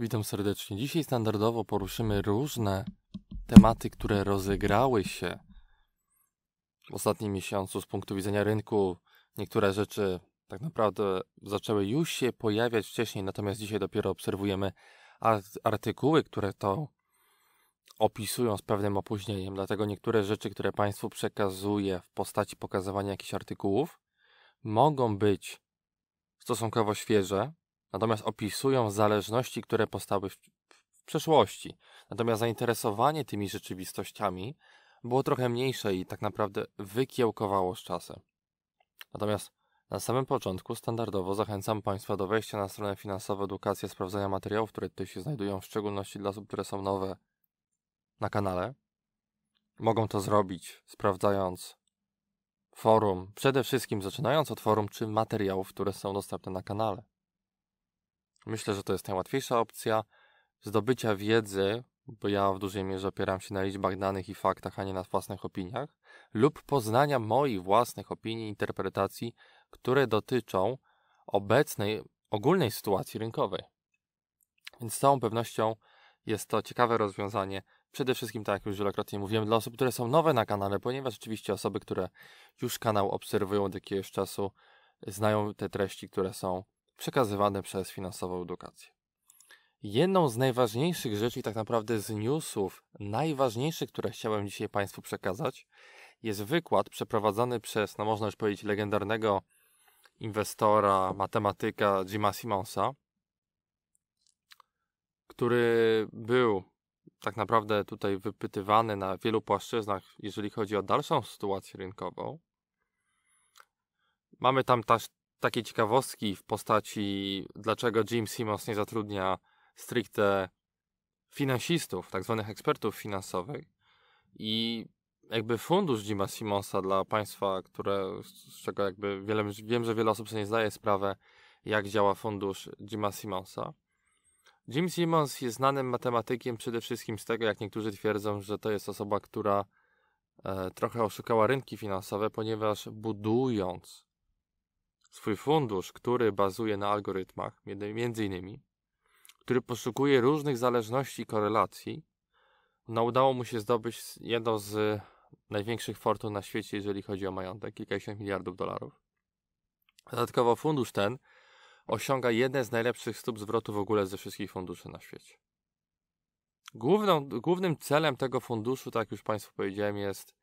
Witam serdecznie. Dzisiaj standardowo poruszymy różne tematy, które rozegrały się w ostatnim miesiącu z punktu widzenia rynku. Niektóre rzeczy tak naprawdę zaczęły już się pojawiać wcześniej, natomiast dzisiaj dopiero obserwujemy artykuły, które to opisują z pewnym opóźnieniem. Dlatego niektóre rzeczy, które Państwu przekazuję w postaci pokazywania jakichś artykułów, mogą być stosunkowo świeże, natomiast opisują zależności, które powstały w, w przeszłości. Natomiast zainteresowanie tymi rzeczywistościami było trochę mniejsze i tak naprawdę wykiełkowało z czasem. Natomiast na samym początku standardowo zachęcam Państwa do wejścia na stronę finansową edukację, sprawdzania materiałów, które tutaj się znajdują, w szczególności dla osób, które są nowe na kanale. Mogą to zrobić sprawdzając forum, przede wszystkim zaczynając od forum czy materiałów, które są dostępne na kanale. Myślę, że to jest najłatwiejsza opcja. Zdobycia wiedzy, bo ja w dużej mierze opieram się na liczbach danych i faktach, a nie na własnych opiniach, lub poznania moich własnych opinii, interpretacji, które dotyczą obecnej ogólnej sytuacji rynkowej. Więc z całą pewnością jest to ciekawe rozwiązanie. Przede wszystkim, tak jak już wielokrotnie mówiłem, dla osób, które są nowe na kanale, ponieważ oczywiście osoby, które już kanał obserwują od jakiegoś czasu, znają te treści, które są przekazywane przez finansową edukację. Jedną z najważniejszych rzeczy, i tak naprawdę z newsów, najważniejszych, które chciałem dzisiaj Państwu przekazać, jest wykład przeprowadzony przez, no można już powiedzieć, legendarnego inwestora, matematyka Jima Simonsa, który był tak naprawdę tutaj wypytywany na wielu płaszczyznach, jeżeli chodzi o dalszą sytuację rynkową. Mamy tam też takie ciekawostki w postaci, dlaczego Jim Simons nie zatrudnia stricte finansistów, tak zwanych ekspertów finansowych. I jakby fundusz Jima Simonsa dla państwa, które, z czego jakby wiele, wiem, że wiele osób sobie nie zdaje sprawę, jak działa fundusz Jima Simonsa. Jim Simons jest znanym matematykiem przede wszystkim z tego, jak niektórzy twierdzą, że to jest osoba, która e, trochę oszukała rynki finansowe, ponieważ budując swój fundusz, który bazuje na algorytmach, między innymi, który poszukuje różnych zależności i korelacji, no, udało mu się zdobyć jedną z największych fortun na świecie, jeżeli chodzi o majątek, kilkadziesiąt miliardów dolarów. Dodatkowo fundusz ten osiąga jeden z najlepszych stóp zwrotu w ogóle ze wszystkich funduszy na świecie. Główną, głównym celem tego funduszu, tak jak już Państwu powiedziałem, jest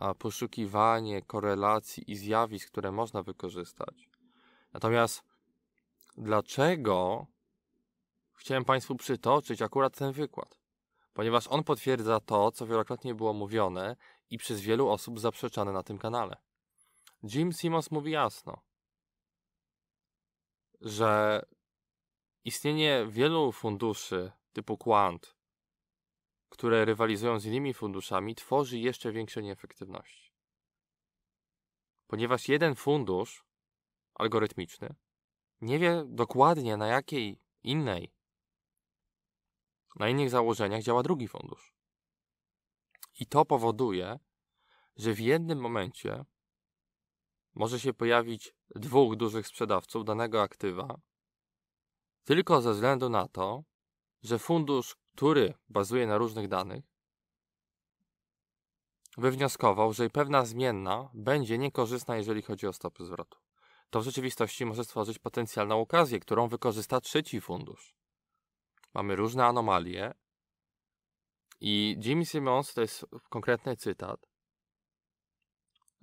a poszukiwanie korelacji i zjawisk, które można wykorzystać. Natomiast dlaczego chciałem Państwu przytoczyć akurat ten wykład? Ponieważ on potwierdza to, co wielokrotnie było mówione i przez wielu osób zaprzeczane na tym kanale. Jim Simons mówi jasno, że istnienie wielu funduszy typu Quant które rywalizują z innymi funduszami, tworzy jeszcze większą nieefektywność. Ponieważ jeden fundusz algorytmiczny nie wie dokładnie na jakiej innej, na innych założeniach działa drugi fundusz. I to powoduje, że w jednym momencie może się pojawić dwóch dużych sprzedawców danego aktywa, tylko ze względu na to, że fundusz, który bazuje na różnych danych, wywnioskował, że pewna zmienna będzie niekorzystna, jeżeli chodzi o stopy zwrotu. To w rzeczywistości może stworzyć potencjalną okazję, którą wykorzysta trzeci fundusz. Mamy różne anomalie i Jimmy Simmons, to jest konkretny cytat,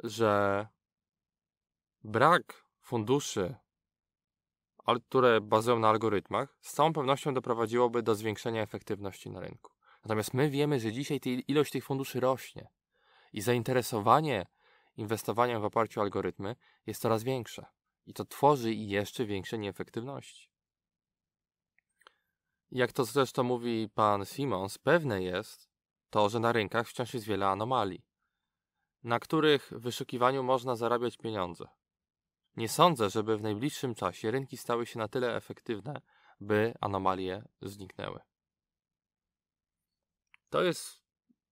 że brak funduszy które bazują na algorytmach, z całą pewnością doprowadziłoby do zwiększenia efektywności na rynku. Natomiast my wiemy, że dzisiaj ilość tych funduszy rośnie i zainteresowanie inwestowaniem w oparciu o algorytmy jest coraz większe. I to tworzy jeszcze większe nieefektywności. Jak to zresztą mówi pan Simons, pewne jest to, że na rynkach wciąż jest wiele anomalii, na których wyszukiwaniu można zarabiać pieniądze. Nie sądzę, żeby w najbliższym czasie rynki stały się na tyle efektywne, by anomalie zniknęły. To jest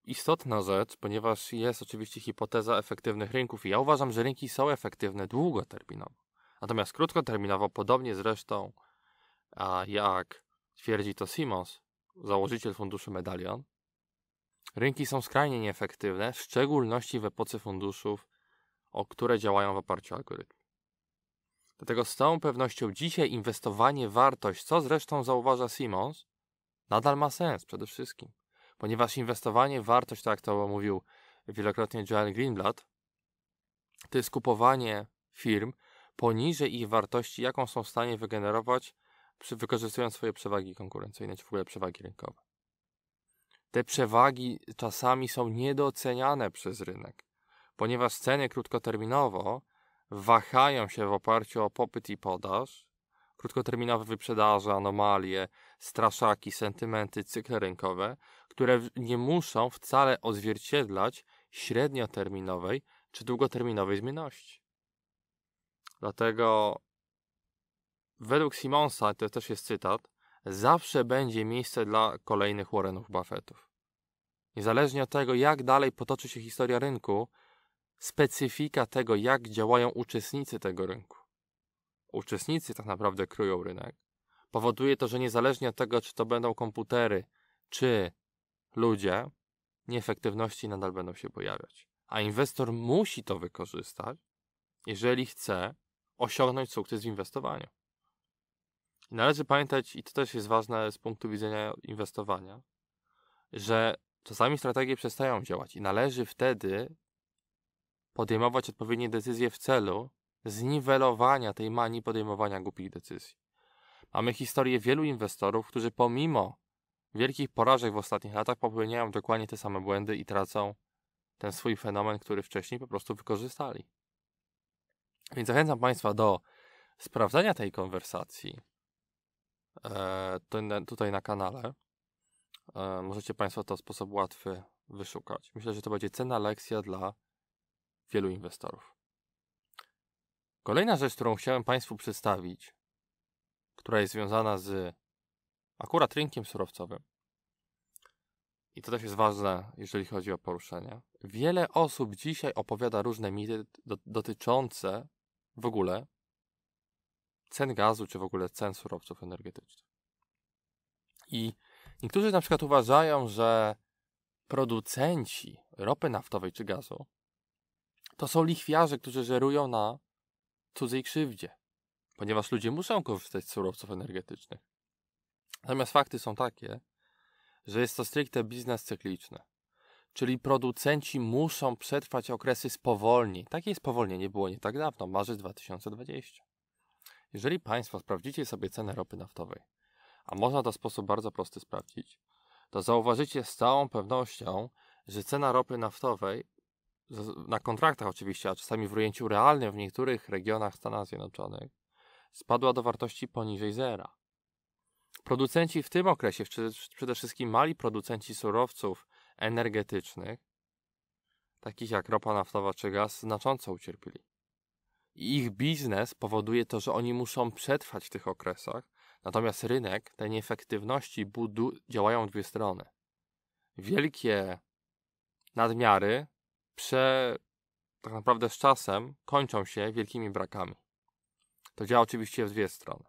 istotna rzecz, ponieważ jest oczywiście hipoteza efektywnych rynków i ja uważam, że rynki są efektywne długoterminowo. Natomiast krótkoterminowo, podobnie zresztą a jak twierdzi to Simons, założyciel funduszu Medalion, rynki są skrajnie nieefektywne, w szczególności w epoce funduszów, o które działają w oparciu o algorytm. Dlatego z całą pewnością dzisiaj inwestowanie w wartość, co zresztą zauważa Simons, nadal ma sens przede wszystkim. Ponieważ inwestowanie w wartość, tak jak to mówił wielokrotnie Joel Greenblatt, to jest kupowanie firm poniżej ich wartości, jaką są w stanie wygenerować, przy, wykorzystując swoje przewagi konkurencyjne, czy w ogóle przewagi rynkowe. Te przewagi czasami są niedoceniane przez rynek, ponieważ ceny krótkoterminowo wahają się w oparciu o popyt i podaż, krótkoterminowe wyprzedaże, anomalie, straszaki, sentymenty, cykle rynkowe, które nie muszą wcale odzwierciedlać średnioterminowej czy długoterminowej zmienności. Dlatego według Simonsa, to też jest cytat, zawsze będzie miejsce dla kolejnych Warrenów Buffettów. Niezależnie od tego, jak dalej potoczy się historia rynku, specyfika tego, jak działają uczestnicy tego rynku. Uczestnicy tak naprawdę kryją rynek. Powoduje to, że niezależnie od tego, czy to będą komputery, czy ludzie, nieefektywności nadal będą się pojawiać. A inwestor musi to wykorzystać, jeżeli chce osiągnąć sukces w inwestowaniu. I należy pamiętać, i to też jest ważne z punktu widzenia inwestowania, że czasami strategie przestają działać i należy wtedy podejmować odpowiednie decyzje w celu zniwelowania tej manii podejmowania głupich decyzji. Mamy historię wielu inwestorów, którzy pomimo wielkich porażek w ostatnich latach popełniają dokładnie te same błędy i tracą ten swój fenomen, który wcześniej po prostu wykorzystali. Więc zachęcam Państwa do sprawdzania tej konwersacji e, tutaj na kanale. E, możecie Państwo to w sposób łatwy wyszukać. Myślę, że to będzie cenna lekcja dla wielu inwestorów. Kolejna rzecz, którą chciałem Państwu przedstawić, która jest związana z akurat rynkiem surowcowym, i to też jest ważne, jeżeli chodzi o poruszenia. Wiele osób dzisiaj opowiada różne mity dotyczące w ogóle cen gazu, czy w ogóle cen surowców energetycznych. I niektórzy na przykład uważają, że producenci ropy naftowej czy gazu to są lichwiarze, którzy żerują na cudzej krzywdzie, ponieważ ludzie muszą korzystać z surowców energetycznych. Natomiast fakty są takie, że jest to stricte biznes cykliczny, czyli producenci muszą przetrwać okresy spowolni. Takie spowolnienie było nie tak dawno, marzec 2020. Jeżeli Państwo sprawdzicie sobie cenę ropy naftowej, a można to w sposób bardzo prosty sprawdzić, to zauważycie z całą pewnością, że cena ropy naftowej na kontraktach oczywiście, a czasami w ujęciu realnym w niektórych regionach Stanów Zjednoczonych spadła do wartości poniżej zera. Producenci w tym okresie, przede wszystkim mali producenci surowców energetycznych, takich jak ropa naftowa czy gaz, znacząco ucierpieli. I ich biznes powoduje to, że oni muszą przetrwać w tych okresach, natomiast rynek tej nieefektywności budu działają dwie strony. Wielkie nadmiary prze, tak naprawdę z czasem kończą się wielkimi brakami. To działa oczywiście w dwie strony.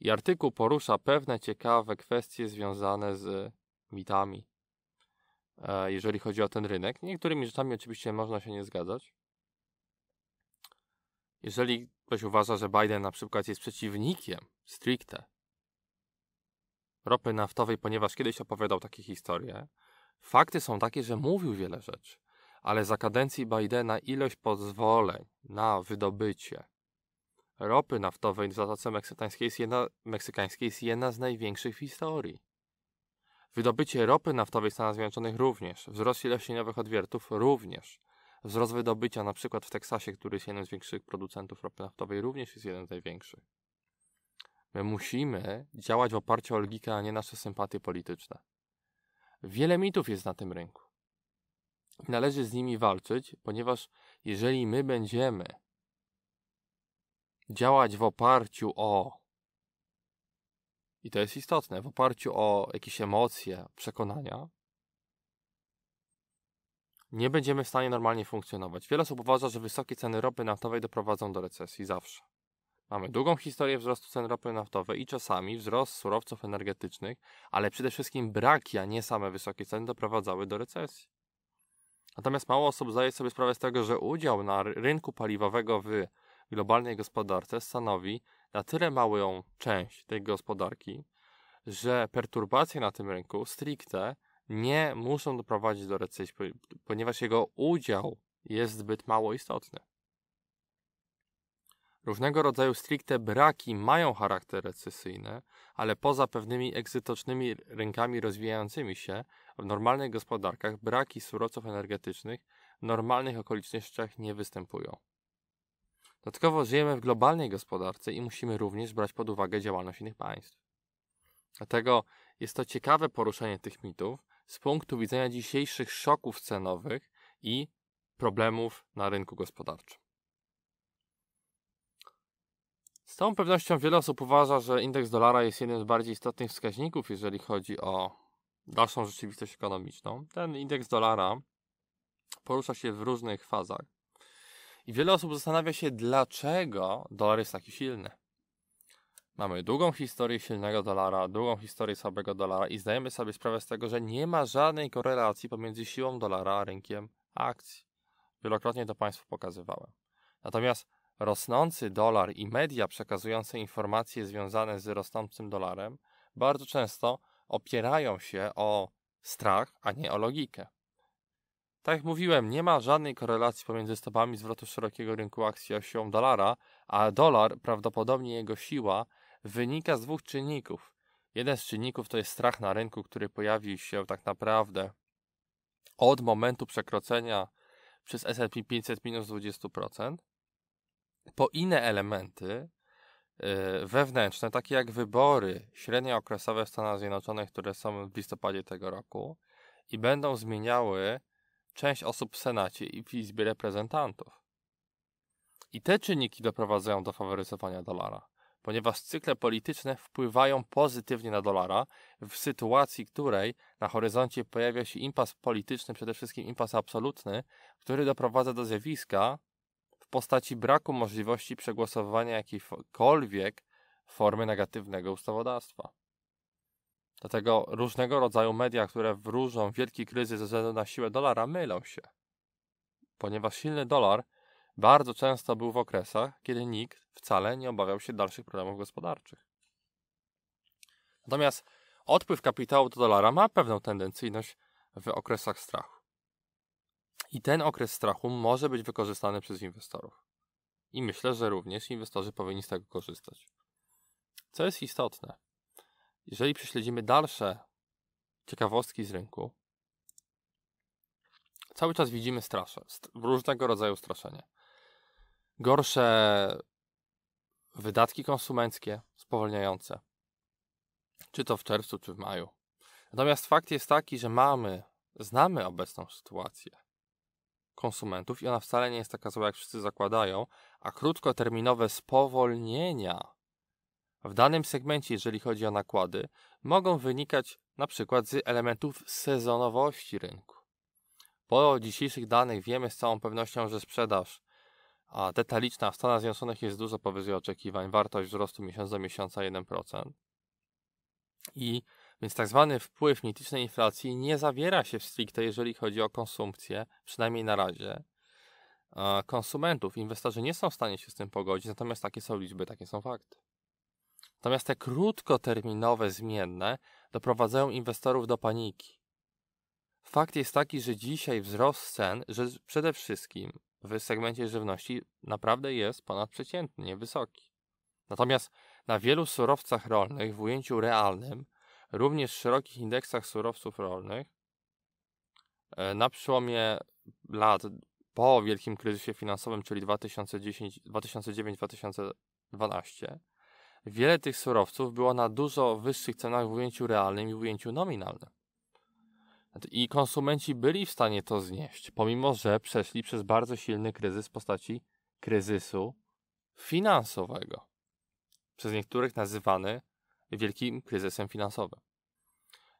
I artykuł porusza pewne ciekawe kwestie związane z mitami, e, jeżeli chodzi o ten rynek. Niektórymi rzeczami oczywiście można się nie zgadzać. Jeżeli ktoś uważa, że Biden na przykład jest przeciwnikiem stricte ropy naftowej, ponieważ kiedyś opowiadał takie historie, fakty są takie, że mówił wiele rzeczy ale za kadencji Bidena ilość pozwoleń na wydobycie ropy naftowej w Zatoce Meksykańskiej jest jedna, meksykańskiej jest jedna z największych w historii. Wydobycie ropy naftowej w Stanach Zjednoczonych również, wzrost ilości nowych odwiertów również, wzrost wydobycia np. w Teksasie, który jest jednym z większych producentów ropy naftowej, również jest jeden z największych. My musimy działać w oparciu o logikę, a nie nasze sympatie polityczne. Wiele mitów jest na tym rynku należy z nimi walczyć, ponieważ jeżeli my będziemy działać w oparciu o i to jest istotne, w oparciu o jakieś emocje, przekonania, nie będziemy w stanie normalnie funkcjonować. Wiele osób uważa, że wysokie ceny ropy naftowej doprowadzą do recesji zawsze. Mamy długą historię wzrostu cen ropy naftowej i czasami wzrost surowców energetycznych, ale przede wszystkim braki, a nie same wysokie ceny doprowadzały do recesji. Natomiast mało osób zdaje sobie sprawę z tego, że udział na rynku paliwowego w globalnej gospodarce stanowi na tyle małą część tej gospodarki, że perturbacje na tym rynku stricte nie muszą doprowadzić do recesji, ponieważ jego udział jest zbyt mało istotny. Różnego rodzaju stricte braki mają charakter recesyjny, ale poza pewnymi egzytocznymi rynkami rozwijającymi się, w normalnych gospodarkach braki surowców energetycznych w normalnych okolicznościach nie występują. Dodatkowo żyjemy w globalnej gospodarce i musimy również brać pod uwagę działalność innych państw. Dlatego jest to ciekawe poruszenie tych mitów z punktu widzenia dzisiejszych szoków cenowych i problemów na rynku gospodarczym. Z całą pewnością wiele osób uważa, że indeks dolara jest jednym z bardziej istotnych wskaźników, jeżeli chodzi o dalszą rzeczywistość ekonomiczną. Ten indeks dolara porusza się w różnych fazach. I wiele osób zastanawia się, dlaczego dolar jest taki silny. Mamy długą historię silnego dolara, długą historię słabego dolara i zdajemy sobie sprawę z tego, że nie ma żadnej korelacji pomiędzy siłą dolara a rynkiem akcji. Wielokrotnie to Państwu pokazywałem. Natomiast rosnący dolar i media przekazujące informacje związane z rosnącym dolarem bardzo często opierają się o strach, a nie o logikę. Tak jak mówiłem, nie ma żadnej korelacji pomiędzy stopami zwrotu szerokiego rynku akcji a siłą dolara, a dolar, prawdopodobnie jego siła, wynika z dwóch czynników. Jeden z czynników to jest strach na rynku, który pojawił się tak naprawdę od momentu przekroczenia przez S&P 500 minus 20%, po inne elementy, Y, wewnętrzne, takie jak wybory średniookresowe w Stanach Zjednoczonych, które są w listopadzie tego roku i będą zmieniały część osób w Senacie i w Izbie Reprezentantów. I te czynniki doprowadzają do faworyzowania dolara, ponieważ cykle polityczne wpływają pozytywnie na dolara w sytuacji, której na horyzoncie pojawia się impas polityczny, przede wszystkim impas absolutny, który doprowadza do zjawiska, postaci braku możliwości przegłosowania jakiejkolwiek formy negatywnego ustawodawstwa. Dlatego różnego rodzaju media, które wróżą wielki kryzys ze względu na siłę dolara, mylą się. Ponieważ silny dolar bardzo często był w okresach, kiedy nikt wcale nie obawiał się dalszych problemów gospodarczych. Natomiast odpływ kapitału do dolara ma pewną tendencyjność w okresach strachu. I ten okres strachu może być wykorzystany przez inwestorów. I myślę, że również inwestorzy powinni z tego korzystać. Co jest istotne, jeżeli prześledzimy dalsze ciekawostki z rynku, cały czas widzimy strasze, różnego rodzaju straszenie. Gorsze wydatki konsumenckie spowolniające. czy to w czerwcu, czy w maju. Natomiast fakt jest taki, że mamy, znamy obecną sytuację konsumentów i ona wcale nie jest taka zła, jak wszyscy zakładają, a krótkoterminowe spowolnienia w danym segmencie, jeżeli chodzi o nakłady, mogą wynikać na przykład z elementów sezonowości rynku. Po dzisiejszych danych wiemy z całą pewnością, że sprzedaż a detaliczna w Stanach Zjednoczonych jest dużo powyżej oczekiwań, wartość wzrostu miesiąc do miesiąca 1%. I więc tak zwany wpływ mitycznej inflacji nie zawiera się w stricte, jeżeli chodzi o konsumpcję, przynajmniej na razie, konsumentów. Inwestorzy nie są w stanie się z tym pogodzić, natomiast takie są liczby, takie są fakty. Natomiast te krótkoterminowe zmienne doprowadzają inwestorów do paniki. Fakt jest taki, że dzisiaj wzrost cen, że przede wszystkim w segmencie żywności naprawdę jest ponadprzeciętnie wysoki. Natomiast na wielu surowcach rolnych w ujęciu realnym również w szerokich indeksach surowców rolnych. E, na przełomie lat po wielkim kryzysie finansowym, czyli 2009-2012, wiele tych surowców było na dużo wyższych cenach w ujęciu realnym i w ujęciu nominalnym. Znaczy, I konsumenci byli w stanie to znieść, pomimo że przeszli przez bardzo silny kryzys w postaci kryzysu finansowego. Przez niektórych nazywany wielkim kryzysem finansowym.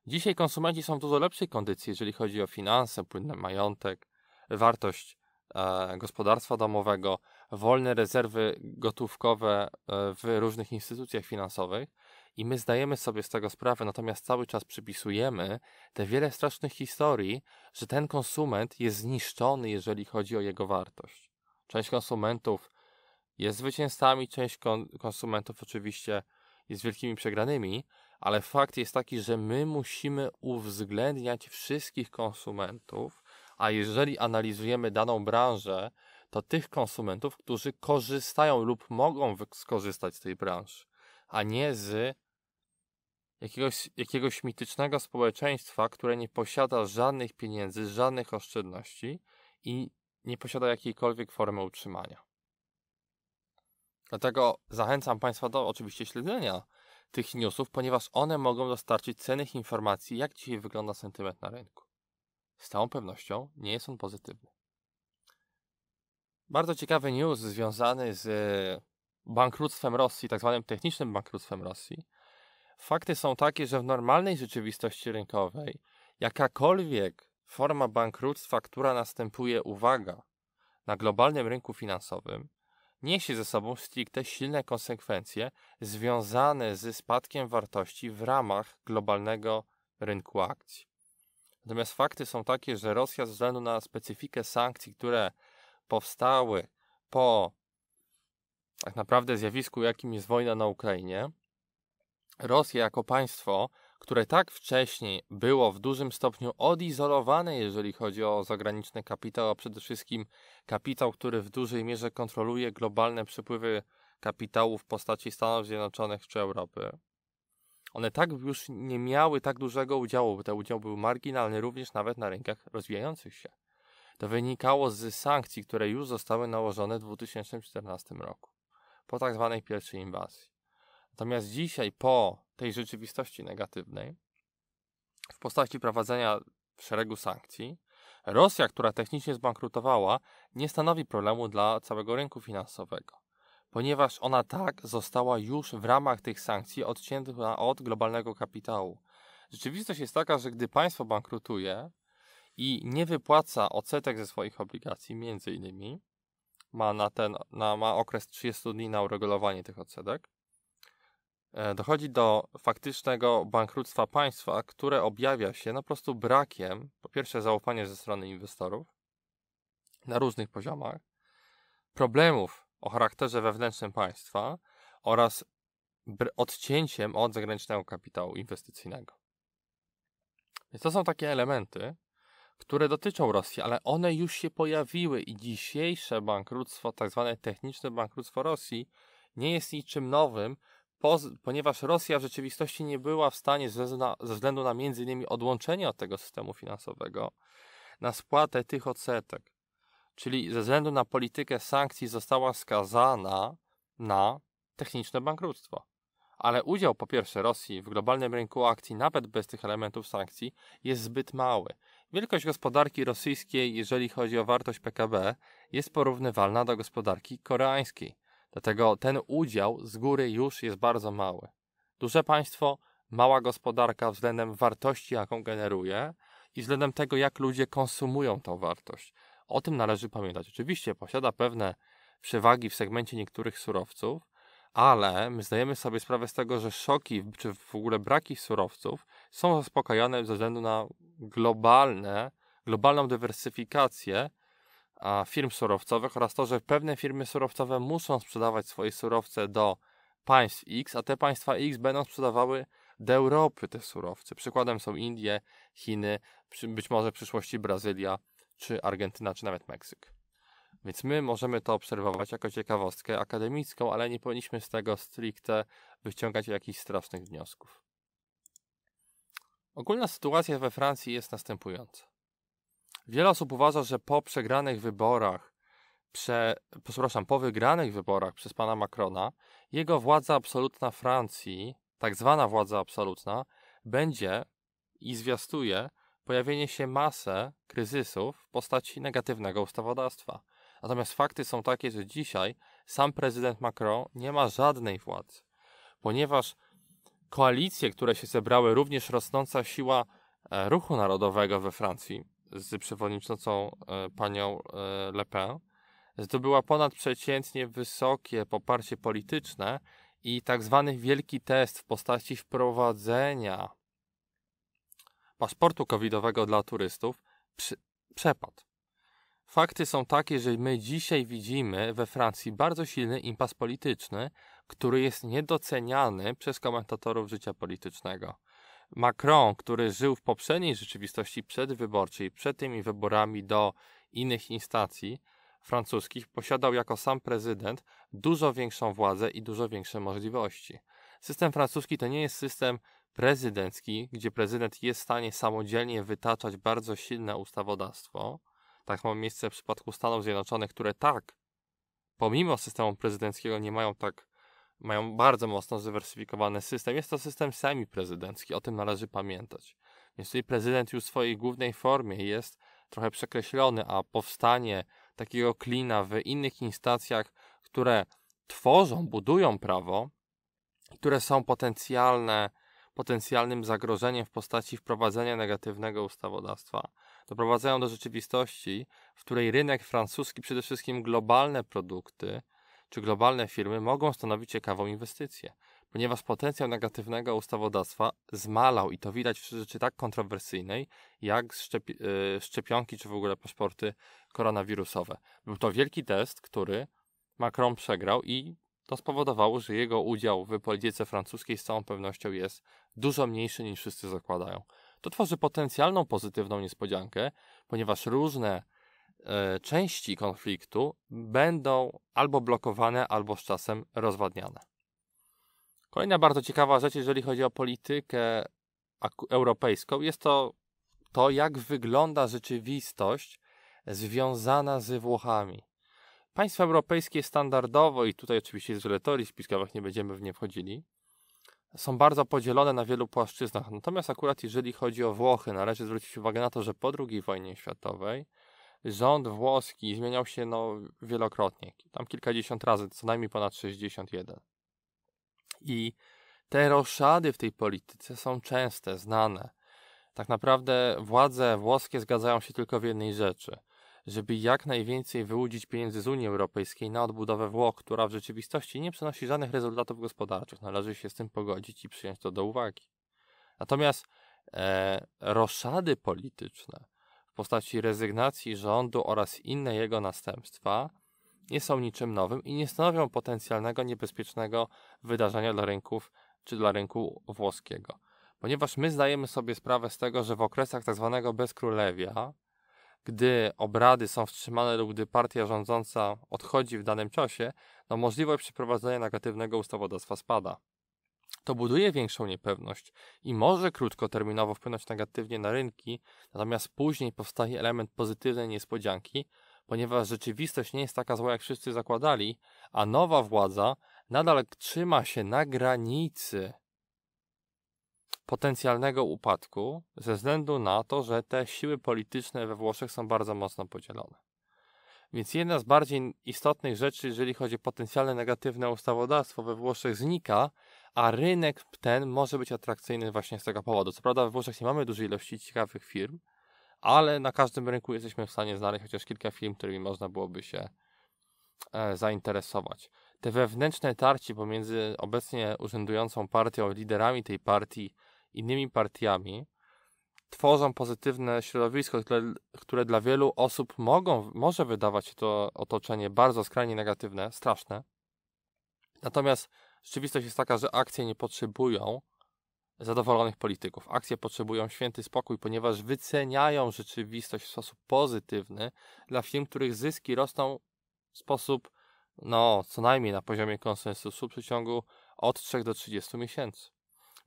Dzisiaj konsumenci są w dużo lepszej kondycji, jeżeli chodzi o finanse, płynny majątek, wartość e, gospodarstwa domowego, wolne rezerwy gotówkowe e, w różnych instytucjach finansowych i my zdajemy sobie z tego sprawę, natomiast cały czas przypisujemy te wiele strasznych historii, że ten konsument jest zniszczony, jeżeli chodzi o jego wartość. Część konsumentów jest zwycięzcami, część konsumentów oczywiście jest wielkimi przegranymi, ale fakt jest taki, że my musimy uwzględniać wszystkich konsumentów, a jeżeli analizujemy daną branżę, to tych konsumentów, którzy korzystają lub mogą skorzystać z tej branży, a nie z jakiegoś, jakiegoś mitycznego społeczeństwa, które nie posiada żadnych pieniędzy, żadnych oszczędności i nie posiada jakiejkolwiek formy utrzymania. Dlatego zachęcam Państwa do oczywiście śledzenia tych newsów, ponieważ one mogą dostarczyć cennych informacji, jak dzisiaj wygląda sentyment na rynku. Z całą pewnością nie jest on pozytywny. Bardzo ciekawy news związany z e, bankructwem Rosji, tak zwanym technicznym bankructwem Rosji. Fakty są takie, że w normalnej rzeczywistości rynkowej jakakolwiek forma bankructwa, która następuje, uwaga, na globalnym rynku finansowym, niesie ze sobą stricte silne konsekwencje związane ze spadkiem wartości w ramach globalnego rynku akcji. Natomiast fakty są takie, że Rosja ze względu na specyfikę sankcji, które powstały po tak naprawdę zjawisku, jakim jest wojna na Ukrainie, Rosja jako państwo które tak wcześniej było w dużym stopniu odizolowane, jeżeli chodzi o zagraniczny kapitał, a przede wszystkim kapitał, który w dużej mierze kontroluje globalne przepływy kapitału w postaci Stanów Zjednoczonych czy Europy. One tak już nie miały tak dużego udziału, bo ten udział był marginalny również nawet na rynkach rozwijających się. To wynikało z sankcji, które już zostały nałożone w 2014 roku, po tak zwanej pierwszej inwazji. Natomiast dzisiaj, po tej rzeczywistości negatywnej w postaci prowadzenia szeregu sankcji, Rosja, która technicznie zbankrutowała, nie stanowi problemu dla całego rynku finansowego, ponieważ ona tak została już w ramach tych sankcji odcięta od globalnego kapitału. Rzeczywistość jest taka, że gdy państwo bankrutuje i nie wypłaca odsetek ze swoich obligacji, między innymi, ma, na ten, na, ma okres 30 dni na uregulowanie tych odsetek, E, dochodzi do faktycznego bankructwa państwa, które objawia się no po prostu brakiem, po pierwsze, zaufania ze strony inwestorów na różnych poziomach, problemów o charakterze wewnętrznym państwa oraz odcięciem od zagranicznego kapitału inwestycyjnego. Więc to są takie elementy, które dotyczą Rosji, ale one już się pojawiły i dzisiejsze bankructwo, tak zwane techniczne bankructwo Rosji, nie jest niczym nowym, po, ponieważ Rosja w rzeczywistości nie była w stanie ze, ze względu na między innymi odłączenie od tego systemu finansowego na spłatę tych odsetek, czyli ze względu na politykę sankcji została skazana na techniczne bankructwo. Ale udział po pierwsze Rosji w globalnym rynku akcji, nawet bez tych elementów sankcji, jest zbyt mały. Wielkość gospodarki rosyjskiej, jeżeli chodzi o wartość PKB, jest porównywalna do gospodarki koreańskiej. Dlatego ten udział z góry już jest bardzo mały. Duże państwo, mała gospodarka względem wartości, jaką generuje i względem tego, jak ludzie konsumują tą wartość. O tym należy pamiętać. Oczywiście posiada pewne przewagi w segmencie niektórych surowców, ale my zdajemy sobie sprawę z tego, że szoki czy w ogóle braki surowców są zaspokajane ze względu na globalne, globalną dywersyfikację firm surowcowych oraz to, że pewne firmy surowcowe muszą sprzedawać swoje surowce do państw X, a te państwa X będą sprzedawały do Europy te surowce. Przykładem są Indie, Chiny, być może w przyszłości Brazylia, czy Argentyna, czy nawet Meksyk. Więc my możemy to obserwować jako ciekawostkę akademicką, ale nie powinniśmy z tego stricte wyciągać jakichś strasznych wniosków. Ogólna sytuacja we Francji jest następująca. Wiele osób uważa, że po przegranych wyborach, prze, przepraszam, po wygranych wyborach przez pana Macrona, jego władza absolutna Francji, tak zwana władza absolutna, będzie i zwiastuje pojawienie się masę kryzysów w postaci negatywnego ustawodawstwa. Natomiast fakty są takie, że dzisiaj sam prezydent Macron nie ma żadnej władzy, ponieważ koalicje, które się zebrały, również rosnąca siła e, ruchu narodowego we Francji, z przewodniczącą e, panią e, Le Pen, zdobyła ponadprzeciętnie wysokie poparcie polityczne i tak zwany wielki test w postaci wprowadzenia paszportu covidowego dla turystów przy, przepadł. Fakty są takie, że my dzisiaj widzimy we Francji bardzo silny impas polityczny, który jest niedoceniany przez komentatorów życia politycznego. Macron, który żył w poprzedniej rzeczywistości przedwyborczej, przed tymi wyborami do innych instancji francuskich, posiadał jako sam prezydent dużo większą władzę i dużo większe możliwości. System francuski to nie jest system prezydencki, gdzie prezydent jest w stanie samodzielnie wytaczać bardzo silne ustawodawstwo. Tak ma miejsce w przypadku Stanów Zjednoczonych, które tak, pomimo systemu prezydenckiego, nie mają tak mają bardzo mocno zdywersyfikowany system. Jest to system semi-prezydencki, o tym należy pamiętać. Więc tutaj prezydent już w swojej głównej formie jest trochę przekreślony, a powstanie takiego klina w innych instancjach, które tworzą, budują prawo, które są potencjalne, potencjalnym zagrożeniem w postaci wprowadzenia negatywnego ustawodawstwa, doprowadzają do rzeczywistości, w której rynek francuski, przede wszystkim globalne produkty, czy globalne firmy mogą stanowić ciekawą inwestycję, ponieważ potencjał negatywnego ustawodawstwa zmalał i to widać w rzeczy tak kontrowersyjnej jak szczepi e, szczepionki czy w ogóle paszporty koronawirusowe. Był to wielki test, który Macron przegrał i to spowodowało, że jego udział w polityce francuskiej z całą pewnością jest dużo mniejszy niż wszyscy zakładają. To tworzy potencjalną pozytywną niespodziankę, ponieważ różne E, części konfliktu będą albo blokowane, albo z czasem rozwadniane. Kolejna bardzo ciekawa rzecz, jeżeli chodzi o politykę europejską, jest to to, jak wygląda rzeczywistość związana z Włochami. Państwa europejskie standardowo, i tutaj oczywiście jest teorii spiskowych, nie będziemy w nie wchodzili, są bardzo podzielone na wielu płaszczyznach. Natomiast akurat jeżeli chodzi o Włochy, należy zwrócić uwagę na to, że po II wojnie światowej rząd włoski zmieniał się no, wielokrotnie, tam kilkadziesiąt razy, co najmniej ponad 61. I te roszady w tej polityce są częste, znane. Tak naprawdę władze włoskie zgadzają się tylko w jednej rzeczy – żeby jak najwięcej wyłudzić pieniędzy z Unii Europejskiej na odbudowę Włoch, która w rzeczywistości nie przynosi żadnych rezultatów gospodarczych. Należy się z tym pogodzić i przyjąć to do uwagi. Natomiast e, roszady polityczne w postaci rezygnacji rządu oraz inne jego następstwa, nie są niczym nowym i nie stanowią potencjalnego niebezpiecznego wydarzenia dla rynków czy dla rynku włoskiego. Ponieważ my zdajemy sobie sprawę z tego, że w okresach tzw. Tak bezkrólewia, gdy obrady są wstrzymane lub gdy partia rządząca odchodzi w danym czasie, no możliwość przeprowadzenia negatywnego ustawodawstwa spada to buduje większą niepewność i może krótkoterminowo wpłynąć negatywnie na rynki, natomiast później powstaje element pozytywnej niespodzianki, ponieważ rzeczywistość nie jest taka zła, jak wszyscy zakładali, a nowa władza nadal trzyma się na granicy potencjalnego upadku ze względu na to, że te siły polityczne we Włoszech są bardzo mocno podzielone. Więc jedna z bardziej istotnych rzeczy, jeżeli chodzi o potencjalne negatywne ustawodawstwo we Włoszech, znika, a rynek ten może być atrakcyjny właśnie z tego powodu. Co prawda we Włoszech nie mamy dużej ilości ciekawych firm, ale na każdym rynku jesteśmy w stanie znaleźć chociaż kilka firm, którymi można byłoby się e, zainteresować. Te wewnętrzne tarcie pomiędzy obecnie urzędującą partią, liderami tej partii, innymi partiami, tworzą pozytywne środowisko, które, które dla wielu osób mogą, może wydawać się to otoczenie bardzo skrajnie negatywne, straszne. Natomiast Rzeczywistość jest taka, że akcje nie potrzebują zadowolonych polityków. Akcje potrzebują święty spokój, ponieważ wyceniają rzeczywistość w sposób pozytywny dla firm, których zyski rosną w sposób, no, co najmniej na poziomie konsensusu w przeciągu od 3 do 30 miesięcy.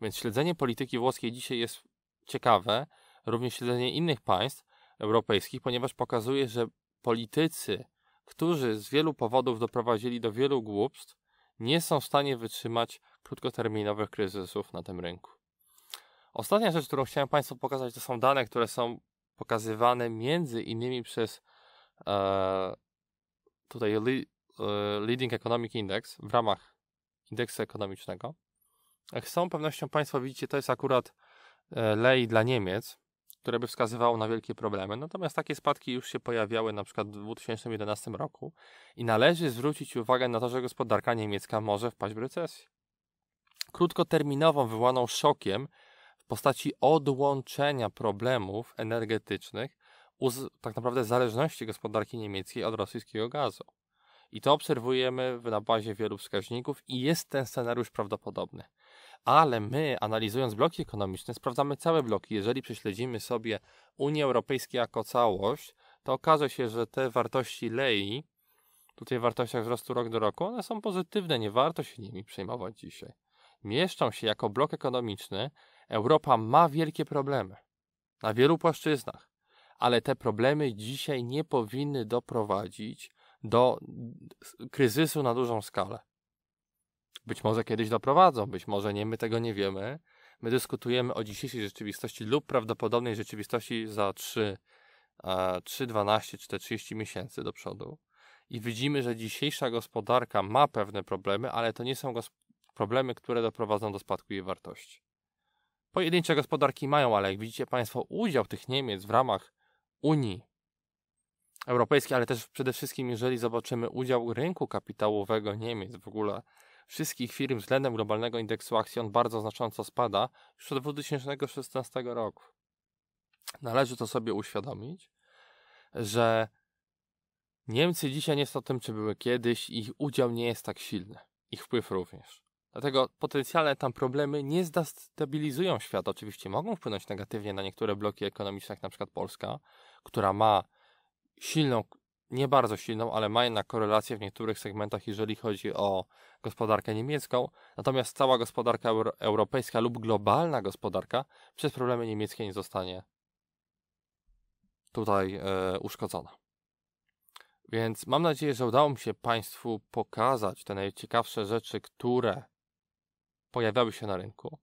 Więc śledzenie polityki włoskiej dzisiaj jest ciekawe, również śledzenie innych państw europejskich, ponieważ pokazuje, że politycy, którzy z wielu powodów doprowadzili do wielu głupstw, nie są w stanie wytrzymać krótkoterminowych kryzysów na tym rynku. Ostatnia rzecz, którą chciałem Państwu pokazać, to są dane, które są pokazywane między innymi przez e, tutaj li, e, Leading Economic Index w ramach indeksu ekonomicznego. Jak z całą pewnością Państwo widzicie, to jest akurat e, lej dla Niemiec które by wskazywało na wielkie problemy. Natomiast takie spadki już się pojawiały na przykład w 2011 roku i należy zwrócić uwagę na to, że gospodarka niemiecka może wpaść w recesję. Krótkoterminową wywołaną szokiem w postaci odłączenia problemów energetycznych uz, tak naprawdę zależności gospodarki niemieckiej od rosyjskiego gazu. I to obserwujemy na bazie wielu wskaźników i jest ten scenariusz prawdopodobny ale my, analizując bloki ekonomiczne, sprawdzamy całe bloki. Jeżeli prześledzimy sobie Unię Europejską jako całość, to okaże się, że te wartości lei, tutaj w wartościach wzrostu rok do roku, one są pozytywne, nie warto się nimi przejmować dzisiaj. Mieszczą się jako blok ekonomiczny. Europa ma wielkie problemy na wielu płaszczyznach, ale te problemy dzisiaj nie powinny doprowadzić do mm, kryzysu na dużą skalę. Być może kiedyś doprowadzą, być może nie, my tego nie wiemy. My dyskutujemy o dzisiejszej rzeczywistości lub prawdopodobnej rzeczywistości za 3, 3 12 czy te 30 miesięcy do przodu. I widzimy, że dzisiejsza gospodarka ma pewne problemy, ale to nie są problemy, które doprowadzą do spadku jej wartości. Pojedyncze gospodarki mają, ale jak widzicie Państwo, udział tych Niemiec w ramach Unii Europejskiej, ale też przede wszystkim, jeżeli zobaczymy udział rynku kapitałowego Niemiec w ogóle wszystkich firm względem globalnego indeksu akcji on bardzo znacząco spada już od 2016 roku. Należy to sobie uświadomić, że Niemcy dzisiaj nie są tym, czy były kiedyś, ich udział nie jest tak silny, ich wpływ również. Dlatego potencjalne tam problemy nie zdestabilizują świata. Oczywiście mogą wpłynąć negatywnie na niektóre bloki ekonomiczne, jak na przykład Polska, która ma silną nie bardzo silną, ale ma jednak korelację w niektórych segmentach, jeżeli chodzi o gospodarkę niemiecką. Natomiast cała gospodarka euro europejska lub globalna gospodarka przez problemy niemieckie nie zostanie tutaj e, uszkodzona. Więc mam nadzieję, że udało mi się Państwu pokazać te najciekawsze rzeczy, które pojawiały się na rynku.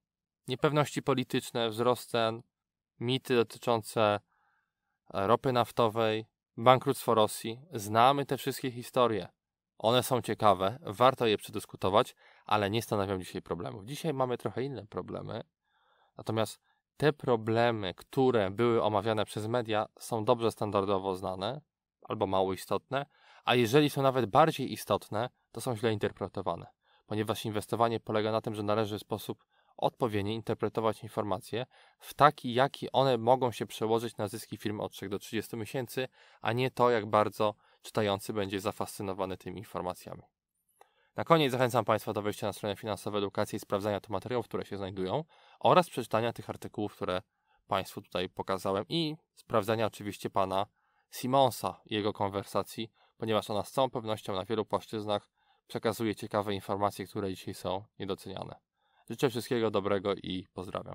Niepewności polityczne, wzrost cen, mity dotyczące e, ropy naftowej, bankructwo Rosji, znamy te wszystkie historie. One są ciekawe, warto je przedyskutować, ale nie stanowią dzisiaj problemów. Dzisiaj mamy trochę inne problemy, natomiast te problemy, które były omawiane przez media, są dobrze standardowo znane albo mało istotne, a jeżeli są nawet bardziej istotne, to są źle interpretowane, ponieważ inwestowanie polega na tym, że należy w sposób odpowiednio interpretować informacje w taki, jaki one mogą się przełożyć na zyski firmy od 3 do 30 miesięcy, a nie to, jak bardzo czytający będzie zafascynowany tymi informacjami. Na koniec zachęcam Państwa do wejścia na stronę Finansowe edukacji i sprawdzania tu materiałów, które się znajdują oraz przeczytania tych artykułów, które Państwu tutaj pokazałem i sprawdzania oczywiście Pana Simonsa i jego konwersacji, ponieważ ona z całą pewnością na wielu płaszczyznach przekazuje ciekawe informacje, które dzisiaj są niedoceniane. Życzę wszystkiego dobrego i pozdrawiam.